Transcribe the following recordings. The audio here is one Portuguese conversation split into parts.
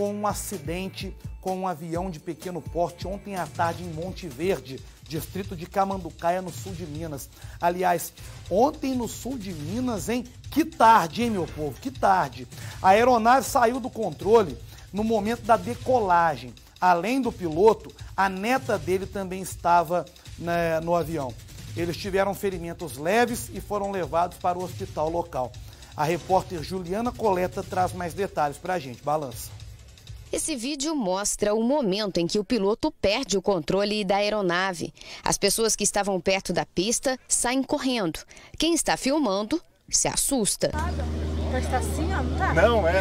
com um acidente com um avião de pequeno porte ontem à tarde em Monte Verde, distrito de Camanducaia, no sul de Minas. Aliás, ontem no sul de Minas, hein? Que tarde, hein, meu povo? Que tarde. A aeronave saiu do controle no momento da decolagem. Além do piloto, a neta dele também estava né, no avião. Eles tiveram ferimentos leves e foram levados para o hospital local. A repórter Juliana Coleta traz mais detalhes para a gente. Balança. Esse vídeo mostra o momento em que o piloto perde o controle da aeronave. As pessoas que estavam perto da pista saem correndo. Quem está filmando se assusta. Tá assim, não tá? Não, é.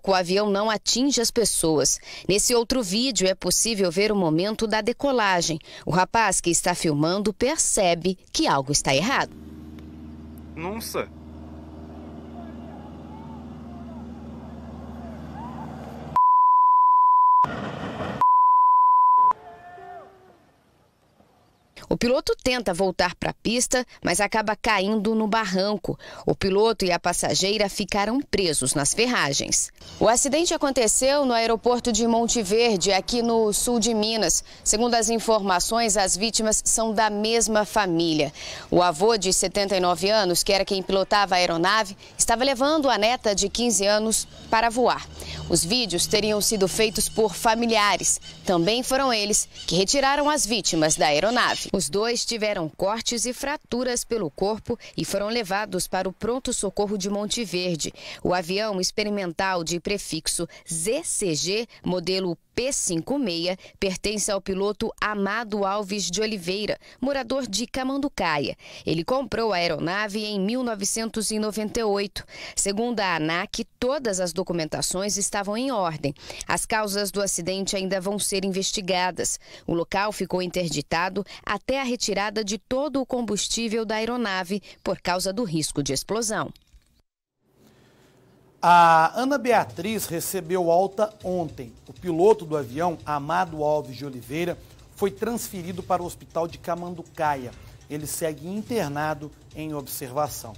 pouco, o avião não atinge as pessoas. Nesse outro vídeo é possível ver o momento da decolagem. O rapaz que está filmando percebe que algo está errado. Nossa! O piloto tenta voltar para a pista, mas acaba caindo no barranco. O piloto e a passageira ficaram presos nas ferragens. O acidente aconteceu no aeroporto de Monte Verde, aqui no sul de Minas. Segundo as informações, as vítimas são da mesma família. O avô de 79 anos, que era quem pilotava a aeronave, estava levando a neta de 15 anos para voar. Os vídeos teriam sido feitos por familiares. Também foram eles que retiraram as vítimas da aeronave. Os dois tiveram cortes e fraturas pelo corpo e foram levados para o pronto-socorro de Monte Verde. O avião experimental de prefixo ZCG, modelo P56 pertence ao piloto Amado Alves de Oliveira, morador de Camanducaia. Ele comprou a aeronave em 1998. Segundo a ANAC, todas as documentações estavam em ordem. As causas do acidente ainda vão ser investigadas. O local ficou interditado até a retirada de todo o combustível da aeronave por causa do risco de explosão. A Ana Beatriz recebeu alta ontem. O piloto do avião, Amado Alves de Oliveira, foi transferido para o hospital de Camanducaia. Ele segue internado em observação.